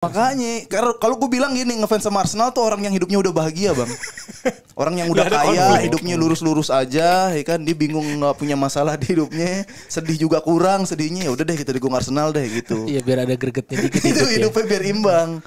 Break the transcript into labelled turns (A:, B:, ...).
A: Makanya, karena kalau gue bilang gini, ngefans sama Arsenal tuh orang yang hidupnya udah bahagia bang, orang yang udah kaya, hidupnya lurus-lurus aja, ya kan? Dia bingung nggak punya masalah di hidupnya,
B: sedih juga kurang sedihnya. Ya udah deh kita dukung Arsenal deh gitu. Iya biar ada gregetnya dikit. Itu hidupnya
C: biar imbang.